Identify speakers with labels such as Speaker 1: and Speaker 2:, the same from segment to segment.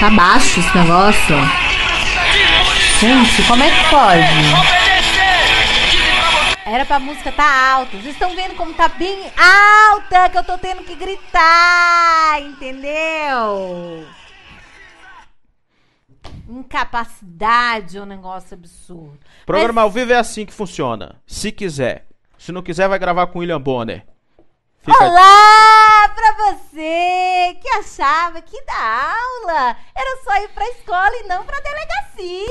Speaker 1: Tá baixo esse negócio. Gente, como é que pode? Era pra música tá alta. Vocês estão vendo como tá bem alta que eu tô tendo que gritar, entendeu? Incapacidade é um negócio absurdo.
Speaker 2: Programa Mas... ao vivo é assim que funciona. Se quiser. Se não quiser, vai gravar com o William Bonner.
Speaker 1: Fica... Olá pra você! que achava que da aula era só ir pra escola e não pra delegacia.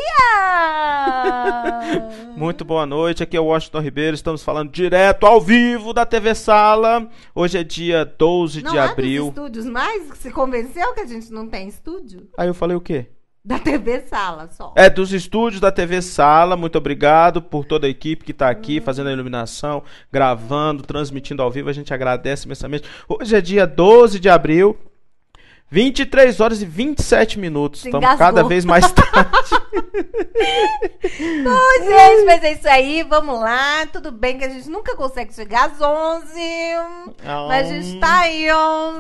Speaker 2: Muito boa noite, aqui é o Washington Ribeiro, estamos falando direto ao vivo da TV Sala. Hoje é dia 12 não de abril. Não
Speaker 1: estúdios mais? Se convenceu que a gente não tem estúdio?
Speaker 2: Aí eu falei o quê?
Speaker 1: Da TV Sala só. É,
Speaker 2: dos estúdios da TV Sala. Muito obrigado por toda a equipe que está aqui hum. fazendo a iluminação, gravando, transmitindo ao vivo. A gente agradece imensamente. Hoje é dia 12 de abril. 23 horas e 27 minutos. Estamos cada vez mais tarde. Bom,
Speaker 1: gente, mas é isso aí. Vamos lá. Tudo bem que a gente nunca consegue chegar às 11.
Speaker 2: Ah, mas a gente
Speaker 1: tá aí,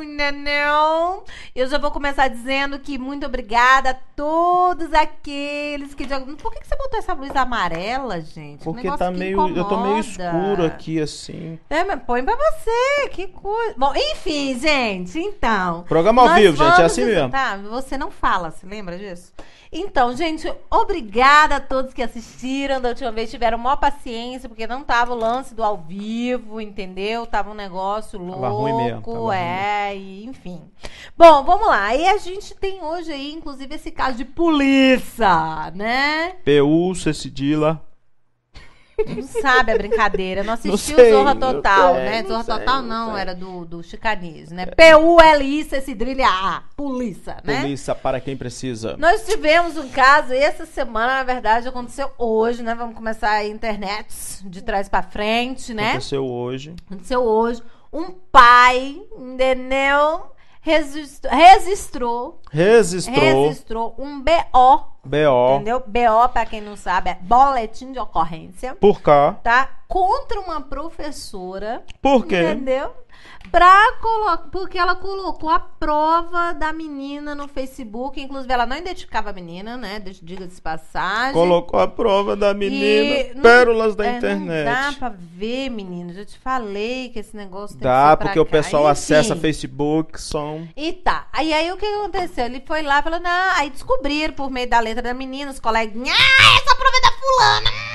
Speaker 1: entendeu? Eu já vou começar dizendo que muito obrigada a todos aqueles que... Por que, você botou essa luz amarela, gente? Porque tá meio... Eu tô meio escuro
Speaker 2: aqui, assim.
Speaker 1: É, mas põe pra você. Que coisa... Bom, enfim, gente. Então... Programa ao vivo, gente. É assim mesmo. Tá? Você não fala, se lembra disso? Então, gente, Obrigada a todos que assistiram da última vez, tiveram maior paciência, porque não tava o lance do ao vivo, entendeu? Tava um negócio louco. Tava ruim mesmo, tava é, ruim. E, enfim. Bom, vamos lá. E a gente tem hoje aí, inclusive, esse caso de polícia, né?
Speaker 2: PU, Cecidila
Speaker 1: não sabe a brincadeira. Não assistiu não sei, Zorra Total, né? sei, né? Não Zorra sei, Total não, não era do, do Chicaneso, né? P-U-L-I, Cedrilha A. Polícia, né? Polícia
Speaker 2: para quem precisa. Nós
Speaker 1: tivemos um caso essa semana, na verdade, aconteceu hoje, né? Vamos começar a internet de trás para frente, né?
Speaker 2: Aconteceu hoje.
Speaker 1: Aconteceu hoje. Um pai, entendeu? Registrou. Registrou.
Speaker 2: Resistrou. Registrou
Speaker 1: um BO
Speaker 2: BO. Entendeu?
Speaker 1: BO, para quem não sabe, é boletim de ocorrência. Por quê? Tá? Contra uma professora. Por quê? Entendeu? pra colocar. Porque ela colocou a prova da menina no Facebook. Inclusive, ela não identificava a menina, né? Diga-se passagem. Colocou
Speaker 2: a prova da menina. pérolas da é, internet. Não dá
Speaker 1: pra ver, menina, Já te falei que esse negócio tem dá, que Dá, porque cá. o pessoal Enfim. acessa
Speaker 2: Facebook, som.
Speaker 1: E tá. aí aí o que aconteceu? Ele foi lá e falou: não, aí descobriram por meio da letra da menina, os colegas. Ah, essa prova é da fulana! Hum,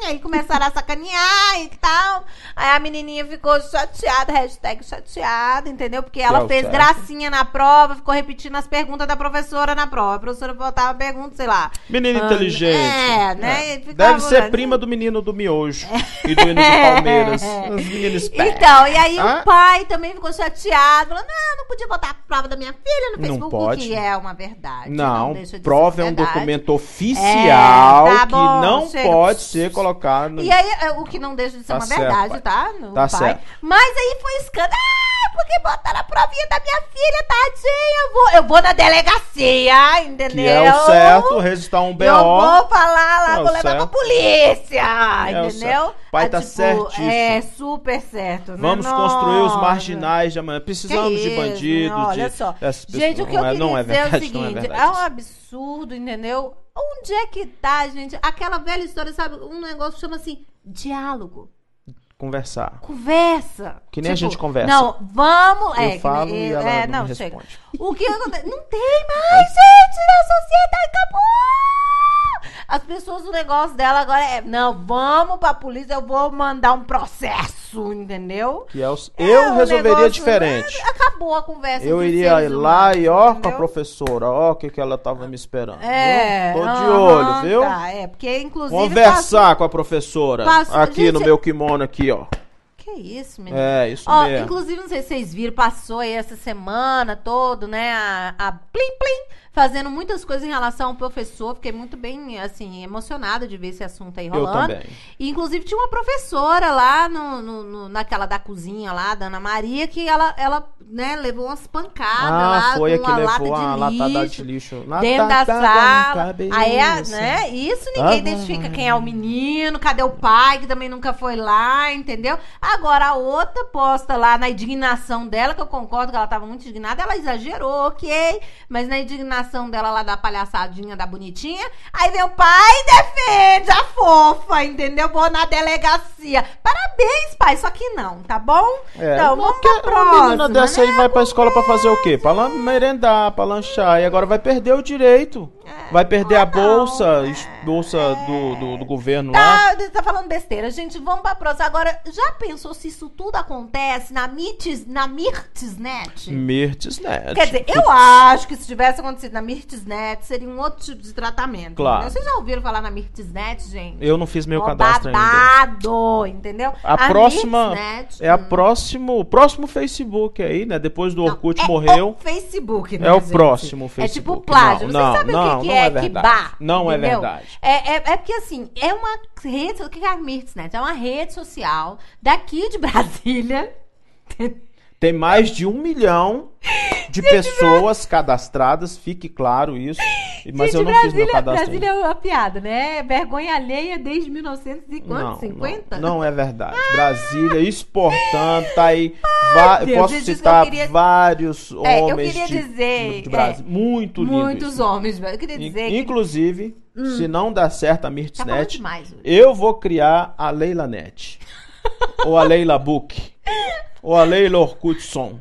Speaker 1: Assim, aí começaram a sacanear e tal. Aí a menininha ficou chateada, hashtag chateada, entendeu? Porque ela é fez certo. gracinha na prova, ficou repetindo as perguntas da professora na prova. A professora botava perguntas, sei lá.
Speaker 2: Menina ah, inteligente. É,
Speaker 1: é. né? É. Ficava, Deve ser assim.
Speaker 2: prima do menino do Miojo é. e do menino do Palmeiras. Os meninos Então, e aí ah? o
Speaker 1: pai também ficou chateado. Falou, não, não podia botar a prova da minha filha no Facebook, não pode. que é uma verdade. Não, não de prova é um verdade. documento
Speaker 2: oficial é, tá bom, que não pode ser colocado no... E aí,
Speaker 1: é, o que não deixa de ser tá uma certo, verdade, pai. tá? No tá pai. certo. Mas aí foi escândalo porque botaram a provinha da minha filha, tadinha. Eu vou, eu vou na delegacia, entendeu? Que é o certo,
Speaker 2: registrar um BO. Eu vou
Speaker 1: falar lá, é vou levar certo. pra polícia, é entendeu? Pai ah, tá tipo, certíssimo. É, super certo. Né? Vamos Nossa. construir os marginais
Speaker 2: de amanhã. Precisamos de bandidos. olha de... só. Gente, o que eu é, queria é, dizer é verdade, o é seguinte, é, é um
Speaker 1: absurdo, entendeu? Onde é que tá, gente? Aquela velha história, sabe? Um negócio que chama assim, diálogo
Speaker 2: conversar. Conversa. Que nem tipo, a gente conversa. Não,
Speaker 1: vamos. Eu é, falo nem, e ela é, não, não responde. O que acontece? Não tem mais, gente, na sociedade acabou! As pessoas, o negócio dela agora é: não, vamos pra polícia, eu vou mandar um processo, entendeu?
Speaker 2: Que é os, eu é resolveria diferente.
Speaker 1: Né? Acabou a conversa. Eu iria lá
Speaker 2: e ó entendeu? com a professora, ó o que, que ela tava me esperando. É. Viu? Tô de olho, viu? Tá,
Speaker 1: é, porque inclusive. Conversar
Speaker 2: com a professora. Passou, aqui gente, no meu kimono, aqui, ó.
Speaker 1: Que é isso, menino. É, isso Ó, mesmo. Inclusive, não sei se vocês viram, passou aí essa semana todo, né? A, a Plim Plim fazendo muitas coisas em relação ao professor. Fiquei muito bem, assim, emocionada de ver esse assunto aí rolando. Eu também. E, inclusive, tinha uma professora lá no, no, no naquela da cozinha lá, da Ana Maria, que ela, ela né, levou umas pancadas ah, lá foi com uma lata de,
Speaker 2: lixo, lixo dentro da sala. Aí, né,
Speaker 1: isso ninguém ah, identifica quem é o menino, cadê o pai, que também nunca foi lá, entendeu? Ah, Agora a outra posta lá na indignação dela, que eu concordo que ela tava muito indignada, ela exagerou, ok? Mas na indignação dela lá da palhaçadinha, da bonitinha, aí vem o pai e defende a fofa, entendeu? Vou na delegacia. Parabéns, pai, só que não, tá bom? É, então, vamos pra próxima. Uma menina dessa aí
Speaker 2: né? vai pra escola pra fazer o quê? Pra é. merendar, pra lanchar. E agora vai perder o direito. É, vai perder a bolsa, ah, não, bolsa é... do, do, do, governo tá,
Speaker 1: lá. Tá falando besteira, gente. Vamos pra próxima. Agora, já pensou se isso tudo acontece na Mirtis, na Mirtisnet.
Speaker 2: Mirtisnet. Quer dizer, eu
Speaker 1: acho que se tivesse acontecido na Mirtisnet, seria um outro tipo de tratamento. Claro. Vocês já ouviram falar na Mirtisnet, gente?
Speaker 2: Eu não fiz meu o cadastro
Speaker 1: babado, ainda. entendeu? A, a próxima é a hum.
Speaker 2: próximo, o próximo Facebook aí, né? Depois do não, Orkut é morreu. O
Speaker 1: Facebook, né? É o próximo Facebook. É tipo plágio. Não, Vocês não, sabem não, o que, não que é, é verdade. não é entendeu? é verdade. É, é, é porque assim, é uma rede, o que é a Mirtisnet? É uma rede social daqui de Brasília.
Speaker 2: Tem mais de um milhão de pessoas de cadastradas, fique claro isso. Mas eu não Brasília, fiz meu cadastro. Brasília é
Speaker 1: uma piada, né? É vergonha alheia desde 1950? Não,
Speaker 2: não, não é verdade. Ah! Brasília é exportando, tá aí.
Speaker 1: Ah, Deus, posso citar queria...
Speaker 2: vários é, homens de, dizer, de Brasília. É, muito lindos. Muitos isso.
Speaker 1: homens. Eu queria dizer.
Speaker 2: Inclusive, hum. se não dá certo a Mirtnet, tá eu vou criar a Leila Net. Ou a Leila Book. Ou a Leila Orkutson.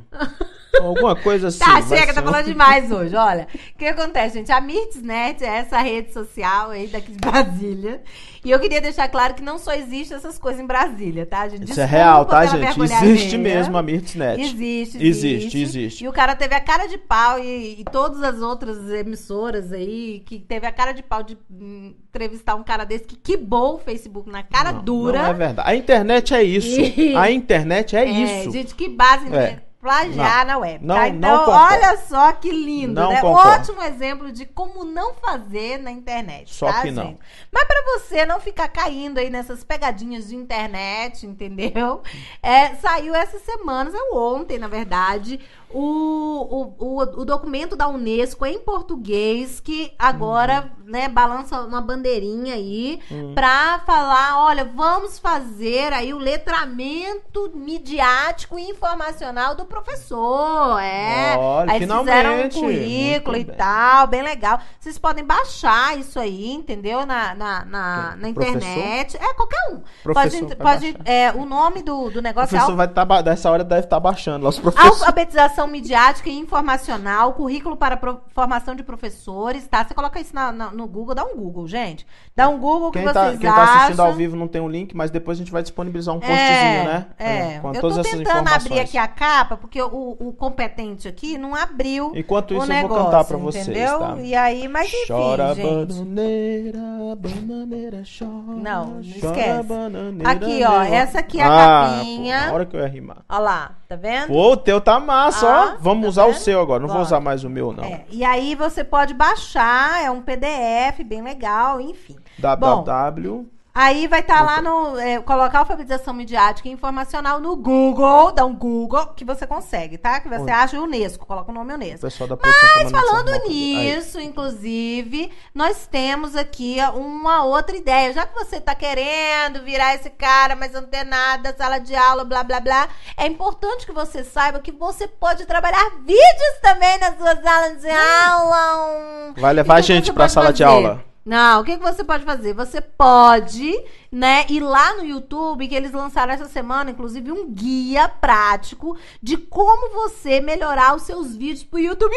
Speaker 2: Então, alguma coisa tá, assim. Tá, chega, tá falando demais hoje.
Speaker 1: Olha, o que acontece, gente? A Mirtisnet é essa rede social aí daqui de Brasília. E eu queria deixar claro que não só existe essas coisas em Brasília, tá, gente? Desculpa Isso é real, tá, gente? Existe mesmo a
Speaker 2: Mirtisnet. Existe, existe, existe, existe. E o
Speaker 1: cara teve a cara de pau e, e todas as outras emissoras aí que teve a cara de pau de hum, entrevistar um cara desse que quibou o Facebook na cara não, dura. Não é
Speaker 2: verdade. A internet é isso. a internet é, é isso.
Speaker 1: Gente, que base. É. Né? plagiar não, na web. Não, tá? Então, olha só que lindo, não né? Concordo. Ótimo exemplo de como não fazer na internet. Só tá, que gente? não. Mas para você não ficar caindo aí nessas pegadinhas de internet, entendeu? É, saiu essas semanas, ou ontem, na verdade, o, o, o, o, documento da Unesco em português que agora uhum. né, balança uma bandeirinha aí uhum. para falar, olha, vamos fazer aí o letramento midiático e informacional do professor, é. Olha, Aí finalmente. fizeram um currículo Muito e bem. tal, bem legal. Vocês podem baixar isso aí, entendeu? Na, na, na, na internet. Professor? É, qualquer um. Professor pode, pode é, o nome do, do negócio o é professor é... vai
Speaker 2: tá, dessa hora deve estar tá baixando lá
Speaker 1: Alfabetização midiática e informacional, currículo para pro, formação de professores, tá? Você coloca isso na, na, no Google, dá um Google, gente. Dá um Google que tá, vocês quem está assistindo ao
Speaker 2: vivo não tem o um link, mas depois a gente vai disponibilizar um postzinho, é, né? É. Com, Eu tô tentando abrir aqui
Speaker 1: a capa, porque o, o competente aqui não abriu. Enquanto isso, o negócio, eu vou cantar pra vocês. Entendeu? Tá? E aí, mas enfim. Chora gente. bananeira, bananeira, chora. Não, não esquece. Bananeira, aqui, ó. Essa aqui é a ah, capinha. Pô, hora que eu ia rimar. Ó lá, tá vendo? Pô,
Speaker 2: o teu tá massa, ah, ó. Tá Vamos tá usar vendo? o seu agora. Não Bora. vou usar mais o meu, não. É.
Speaker 1: E aí você pode baixar, é um PDF bem legal, enfim.
Speaker 2: www. Bom,
Speaker 1: Aí vai estar tá lá no. É, colocar alfabetização midiática e informacional no Google, dá um Google, que você consegue, tá? Que você Oi. acha Unesco, coloca o nome Unesco.
Speaker 2: O da Mas falando nisso,
Speaker 1: Aí. inclusive, nós temos aqui uma outra ideia. Já que você tá querendo virar esse cara, mais antenado da sala de aula, blá blá blá, é importante que você saiba que você pode trabalhar vídeos também nas suas salas de aula.
Speaker 2: Vai levar então, a gente pra sala fazer. de aula.
Speaker 1: Não, o que, que você pode fazer? Você pode, né, ir lá no YouTube, que eles lançaram essa semana, inclusive, um guia prático de como você melhorar os seus vídeos pro YouTube.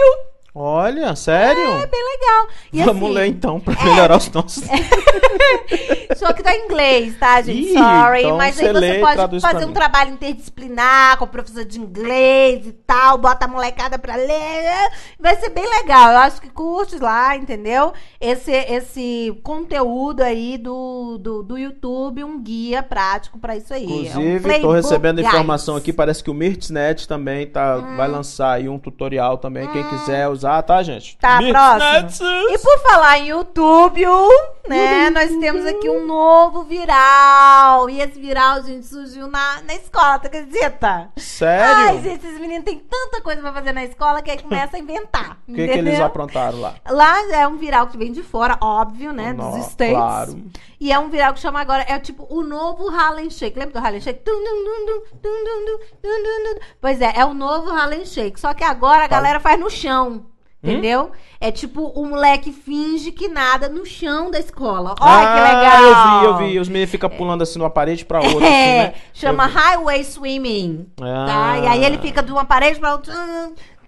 Speaker 2: Olha, sério? É,
Speaker 1: bem legal. E Vamos assim, ler
Speaker 2: então, pra é. melhorar os nossos.
Speaker 1: Só que tá em inglês, tá, gente? Ih, Sorry. Então mas aí você lê, pode fazer um trabalho interdisciplinar com a professora de inglês e tal, bota a molecada pra ler. Vai ser bem legal. Eu acho que curte lá, entendeu? Esse, esse conteúdo aí do, do, do YouTube, um guia prático pra isso aí. Inclusive, é um tô recebendo informação aqui,
Speaker 2: parece que o Mirtsnet também tá, hum. vai lançar aí um tutorial também. Hum. Quem ah. quiser usar usar, ah, tá, gente? Tá, próximo.
Speaker 1: E por falar em YouTube, né? Uhum. Nós temos aqui um novo viral. E esse viral, gente, surgiu na, na escola, tu acredita?
Speaker 2: Sério? Ai, gente,
Speaker 1: esses meninos têm tanta coisa pra fazer na escola que aí começa a inventar. O que, que, eles
Speaker 2: aprontaram lá?
Speaker 1: Lá é um viral que vem de fora, óbvio, né? dos States. Claro. E é um viral que chama agora, é tipo o novo Harlem Shake. Lembra do Harlem Shake? Dum, dum, dum, Pois é, é o novo Harlem Shake. Só que agora a tá. galera faz no chão. Hum? Entendeu? Hum? É tipo, o moleque finge que nada no chão da escola. Olha ah, que legal! Eu vi, eu
Speaker 2: vi. Os meninos ficam é. pulando assim de uma parede pra outra. Assim, é, assim, né? chama
Speaker 1: Highway Swimming.
Speaker 2: Ah. Tá? E aí ele ah. fica
Speaker 1: de uma parede pra outra.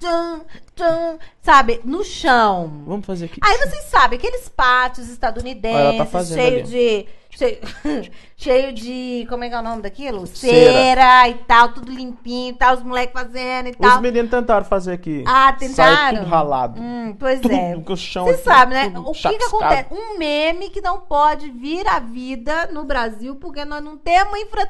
Speaker 1: Tum, tum, sabe, no chão. Vamos fazer aqui. Aí vocês sabem, aqueles pátios estadunidenses tá cheios de Cheio, cheio de. Como é que é o nome daquilo? Cera, Cera e tal, tudo limpinho tal, os moleques fazendo e os tal. Os
Speaker 2: meninos tentaram fazer aqui. Ah, tentaram? Sai tudo ralado. Hum, pois tudo é. O chão Você assim, sabe, né? O que, que acontece?
Speaker 1: Um meme que não pode vir à vida no Brasil porque nós não temos infra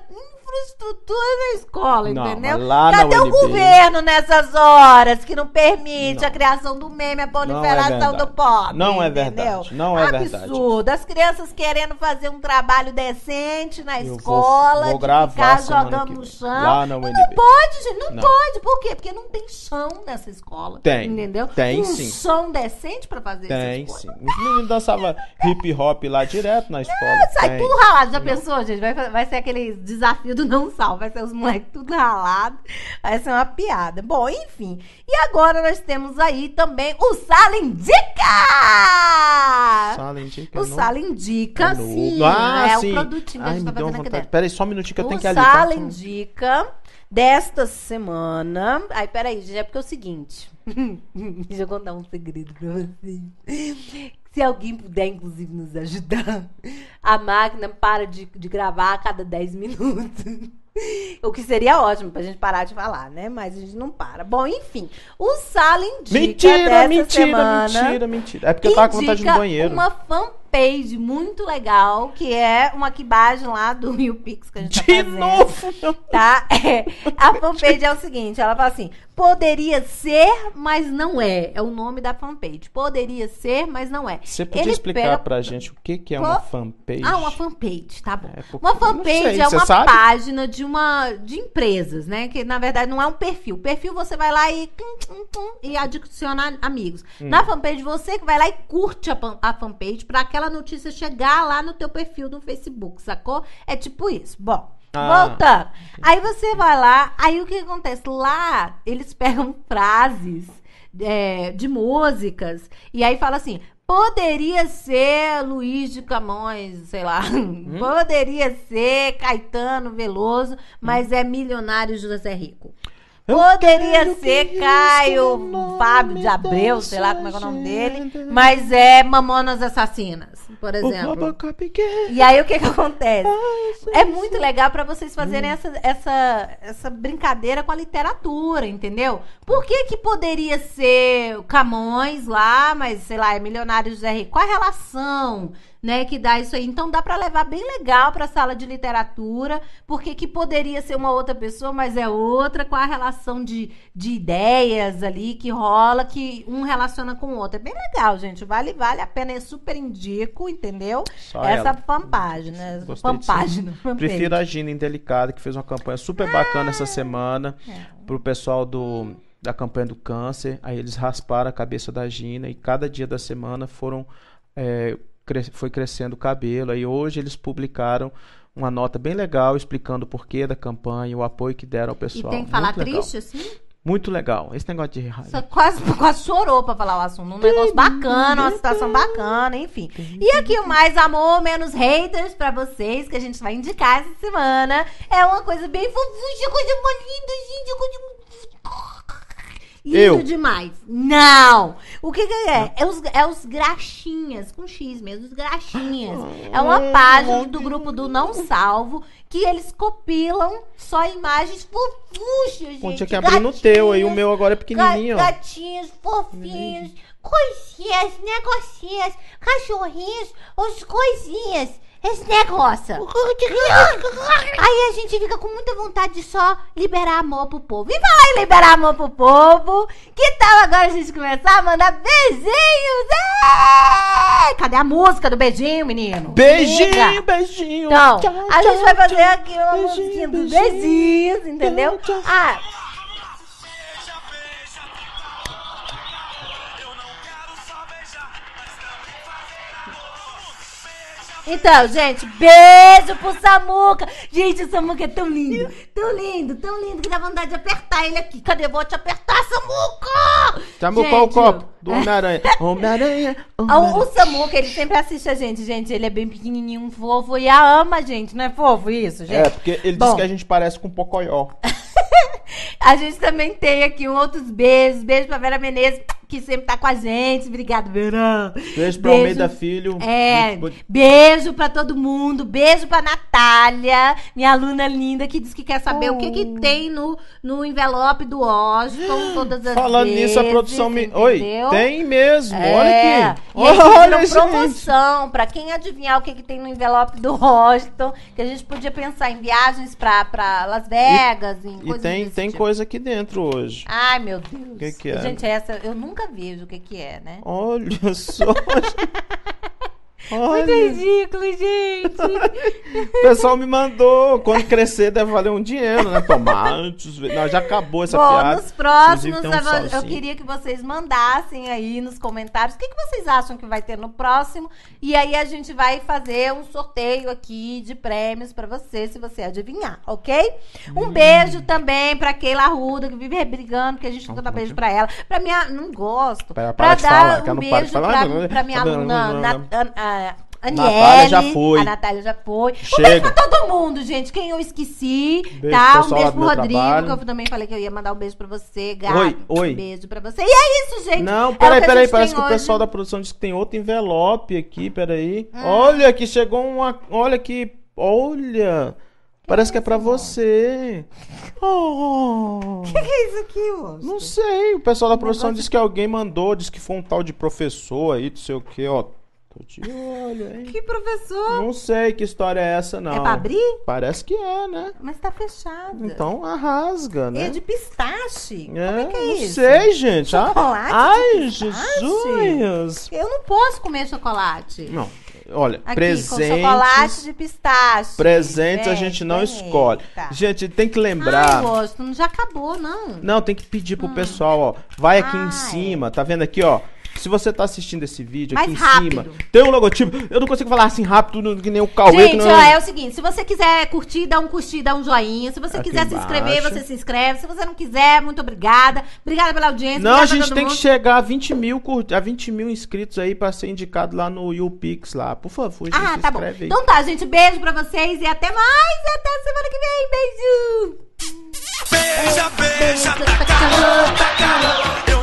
Speaker 1: infraestrutura na escola, não, entendeu? Cadê o UNB... governo nessas horas que não permite não. a criação do meme, a proliferação é do pop, Não é, é verdade. Não
Speaker 2: é Absurdo. verdade. Absurdo.
Speaker 1: As crianças querendo fazer um trabalho decente na Eu escola, vou, vou ficar jogando no chão. não pode, gente. Não, não, pode. Por quê? Porque não tem chão nessa escola. Tem. Entendeu? Tem um sim. chão decente pra fazer Tem
Speaker 2: sim. Os meninos dançavam hip hop lá direto na escola. sai tudo ralado. Já pensou,
Speaker 1: gente? Vai, vai ser aquele desafio do não salva Vai ser os moleques tudo ralado. Vai ser uma piada. Bom, enfim. E agora nós temos aí também o Sala Indica! O Sala Indica, sim. Ah, é sim. o produtinho Ai, que a gente tá fazendo aqui dentro.
Speaker 2: Peraí, só um minutinho que eu o tenho que ali. O tá? Sala
Speaker 1: tá? desta semana. Aí, peraí, gente, é porque é o seguinte. Deixa eu contar um segredo pra vocês. Se alguém puder, inclusive, nos ajudar, a máquina para de, de gravar a cada 10 minutos. O que seria ótimo pra gente parar de falar, né? Mas a gente não para. Bom, enfim. O Sala indica mentira, mentira, semana, mentira,
Speaker 2: mentira. É porque eu tava com vontade de no banheiro. uma
Speaker 1: fanpage muito legal, que é uma quibagem lá do Rio Pix que a gente tá de tá fazendo. De novo! Tá? É, a fanpage é o seguinte, ela fala assim... Poderia ser, mas não é. É o nome da fanpage. Poderia ser, mas não é. Você podia Ele explicar pega...
Speaker 2: pra gente o que, que é uma fanpage? Ah, uma
Speaker 1: fanpage, tá bom. É porque... Uma fanpage sei, é uma sabe? página de uma de empresas, né? Que na verdade não é um perfil. Perfil você vai lá e e adicionar amigos. Hum. Na fanpage você que vai lá e curte a, a fanpage para aquela notícia chegar lá no teu perfil no Facebook, sacou? É tipo isso. Bom, ah. Voltando. Aí você vai lá, aí o que acontece? Lá eles pegam frases é, de músicas e aí fala assim: poderia ser Luiz de Camões, sei lá, hum? poderia ser Caetano Veloso, mas hum. é milionário José Rico. Poderia ser Caio, Fábio de Abreu, sei lá como é, é o nome dele, mas é Mamonas Assassinas, por exemplo. E aí o que que acontece? Ah, é muito legal para vocês fazerem hum. essa, essa, essa brincadeira com a literatura, entendeu? Por que que poderia ser Camões lá, mas sei lá, é Milionário José Rico? Qual a relação? né, que dá isso aí. Então dá para levar bem legal para a sala de literatura, porque que poderia ser uma outra pessoa, mas é outra com a relação de, de ideias ali que rola, que um relaciona com o outro. É bem legal, gente. Vale, vale a pena. é super indico, entendeu? Só Essa ela. fanpágina. Fanpágina. Prefiro a
Speaker 2: Gina Indelicada, que fez uma campanha super bacana essa ah, semana é. pro pessoal do da campanha do câncer. Aí eles rasparam a cabeça da Gina e cada dia da semana foram é, cres foi crescendo o cabelo. Aí hoje eles publicaram uma nota bem legal explicando o porquê da campanha, o apoio que deram ao pessoal. E tem que falar Muito triste, legal. assim? Muito legal. Esse negócio de raiva.
Speaker 1: Você quase, quase chorou pra falar o assunto. Um negócio bacana, uma situação bacana, enfim. E aqui o mais amor, menos haters pra vocês, que a gente vai indicar essa semana. É uma coisa bem fofinha, coisa linda, gente. Coisa... Lindo eu. demais. Não! O que, que é? É os, é os graxinhas, com X mesmo, os graxinhas. É uma hum, página do grupo do Não Salvo que eles copilam só imagens fofuchas, gente. tinha é que abrir no teu aí, o meu
Speaker 2: agora é pequenininho.
Speaker 1: gatinhos fofinhos, coisinhas, negocinhas, cachorrinhos, os coisinhas esse negócio. Aí a gente fica com muita vontade de só liberar amor pro povo. E vai liberar amor pro povo, que tal agora a gente começar a mandar beijinhos? Cadê a música do beijinho, menino? Beijinho, Liga. beijinho. Então, tchau, a gente tchau, vai fazer aqui uma beijinho, musiquinha dos beijinhos, entendeu? Tchau, ah... Então, gente, beijo pro Samuca. Gente, o Samuca é tão lindo. Tão lindo, tão lindo que dá vontade de apertar ele aqui. Cadê? Vou te apertar,
Speaker 2: Samuca! Samuca, o copo do Homem-Aranha. Homem-Aranha.
Speaker 1: Homem ah, o, Samuca, ele sempre assiste a gente, gente. Ele é bem pequenininho, um fofo e a ama, gente. Não é fofo isso, gente? É,
Speaker 2: porque ele Bom. diz que a gente parece com um Pocoyó.
Speaker 1: a gente também tem aqui um outros beijos. Beijo pra Vera Menezes que sempre tá com a gente. Obrigado, Verão.
Speaker 2: Beijo pra beijo. Almeida Filho. É.
Speaker 1: Beijo pra todo mundo. Beijo pra Natália, minha aluna linda, que diz que quer saber oh. o que que tem no, no envelope do Washington todas as Falando vezes, nisso, a produção me... Oi, tem
Speaker 2: mesmo. É. Olha aqui. Olha isso.
Speaker 1: promoção pra quem adivinhar o que que tem no envelope do Washington, que a gente podia pensar em viagens pra, pra Las Vegas, e, em coisas E tem, tem tipo.
Speaker 2: coisa aqui dentro hoje.
Speaker 1: Ai, meu Deus. O que que é? Gente, essa... Eu não nunca vejo o que, que é, né?
Speaker 2: Olha só.
Speaker 1: Olha. Muito ridículo, gente.
Speaker 2: o pessoal me mandou. Quando crescer, deve valer um dinheiro, né? Tomates. Não, já acabou essa Bom, piada. Nos próximos, um eu queria que
Speaker 1: vocês mandassem aí nos comentários o que, que vocês acham que vai ter no próximo. E aí a gente vai fazer um sorteio aqui de prêmios para você, se você adivinhar, ok? Um hum. beijo também pra Keila Ruda, que vive brigando, que a gente não dá beijo pra ela. Pra minha. Não gosto. Pera, pra, pra dar falar, um beijo pra, pra, minha aluna. Na, na, na, Aniele, Natália já foi. A Natália já foi. Chega. Um beijo pra todo mundo, gente. Quem eu esqueci, beijo, tá? Um beijo pro Rodrigo, trabalho. que eu também falei que eu ia mandar um beijo pra você, Gato. Oi, oi. Um beijo pra você. E é isso, gente. Não, é peraí, é peraí. Parece que hoje. o pessoal da
Speaker 2: produção disse que tem outro envelope aqui, peraí. Hum. Olha que chegou uma. Olha que. Olha. Parece que é pra você. Oh. Que, que é isso aqui, moço? Não sei. O pessoal da produção disse que alguém mandou, disse que foi um tal de professor aí, não sei o quê, ó. Tô
Speaker 1: olho, hein? Que professor?
Speaker 2: Não sei que história é essa, não. É pra abrir? Parece
Speaker 1: que é, né? Mas tá fechado. Então arrasga, né? É de
Speaker 2: pistache? É, Como é que é não isso? Não sei, gente. Ah, chocolate? Ai, Jesus!
Speaker 1: Eu não posso comer chocolate. Não.
Speaker 2: Olha, Aqui, presentes. chocolate
Speaker 1: de pistache. Presentes é, a gente não é, escolhe. Tá.
Speaker 2: Gente, tem que lembrar. Ai,
Speaker 1: gosto, não já acabou, não.
Speaker 2: Não, tem que pedir pro hum. pessoal, ó. Vai aqui em cima, tá vendo aqui, ó? Se você tá assistindo esse vídeo Mais aqui rápido. em cima, tem um logotipo. Eu não consigo falar assim rápido que nem o Cauê. Gente, não... ó, é o
Speaker 1: seguinte: se você quiser curtir, dá um curtir, dá um joinha. Se você aqui quiser embaixo. se inscrever, você se inscreve. Se você não quiser, muito obrigada. Obrigada pela audiência. Não, a gente tem mundo. que
Speaker 2: chegar a 20 mil a 20 mil inscritos aí pra ser indicado lá no YouPix lá. Por favor, gente, ah, tá bom. Aí. Então
Speaker 1: tá, gente. Beijo pra vocês e até mais. Até semana que vem. Beijo! Beija, beija, tá calor, tá calor.